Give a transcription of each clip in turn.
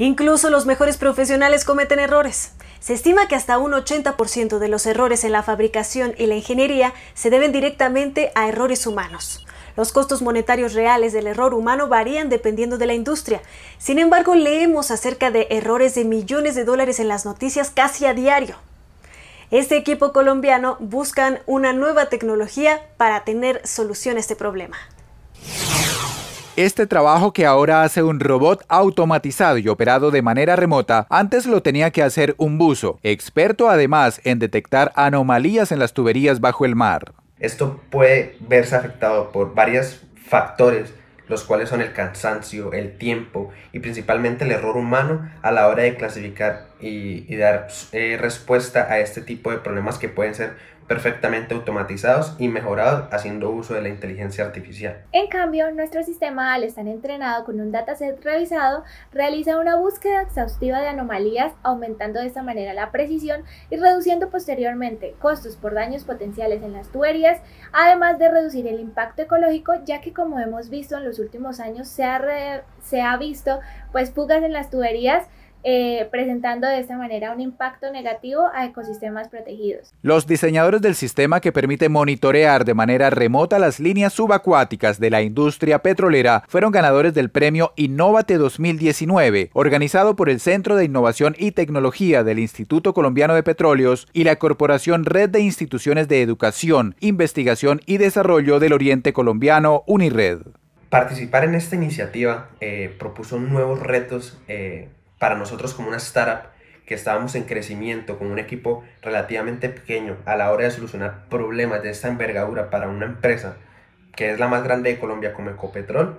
Incluso los mejores profesionales cometen errores. Se estima que hasta un 80% de los errores en la fabricación y la ingeniería se deben directamente a errores humanos. Los costos monetarios reales del error humano varían dependiendo de la industria. Sin embargo, leemos acerca de errores de millones de dólares en las noticias casi a diario. Este equipo colombiano busca una nueva tecnología para tener solución a este problema. Este trabajo que ahora hace un robot automatizado y operado de manera remota, antes lo tenía que hacer un buzo, experto además en detectar anomalías en las tuberías bajo el mar. Esto puede verse afectado por varios factores, los cuales son el cansancio, el tiempo y principalmente el error humano a la hora de clasificar y, dar eh, respuesta a este tipo de problemas que pueden ser perfectamente automatizados y mejorados haciendo uso de la inteligencia artificial. En cambio, nuestro sistema al estar entrenado con un dataset revisado, realiza una búsqueda exhaustiva de anomalías, aumentando de esta manera la precisión y reduciendo posteriormente costos por daños potenciales en las tuberías, además de reducir el impacto ecológico, ya que como hemos visto en los últimos años se ha, se ha visto pues fugas en las tuberías, eh, presentando de esta manera un impacto negativo a ecosistemas protegidos. Los diseñadores del sistema que permite monitorear de manera remota las líneas subacuáticas de la industria petrolera fueron ganadores del premio Innovate 2019, organizado por el Centro de Innovación y Tecnología del Instituto Colombiano de Petróleos y la Corporación Red de Instituciones de Educación, Investigación y Desarrollo del Oriente Colombiano, UNIRED. Participar en esta iniciativa eh, propuso nuevos retos eh, para nosotros como una startup que estábamos en crecimiento con un equipo relativamente pequeño a la hora de solucionar problemas de esta envergadura para una empresa que es la más grande de Colombia como Ecopetrol,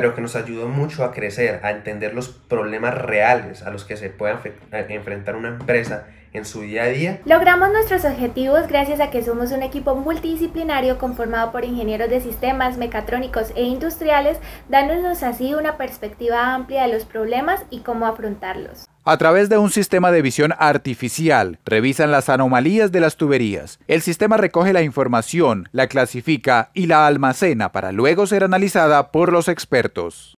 pero que nos ayudó mucho a crecer, a entender los problemas reales a los que se puede enfrentar una empresa en su día a día. Logramos nuestros objetivos gracias a que somos un equipo multidisciplinario conformado por ingenieros de sistemas, mecatrónicos e industriales, dándonos así una perspectiva amplia de los problemas y cómo afrontarlos. A través de un sistema de visión artificial, revisan las anomalías de las tuberías. El sistema recoge la información, la clasifica y la almacena para luego ser analizada por los expertos.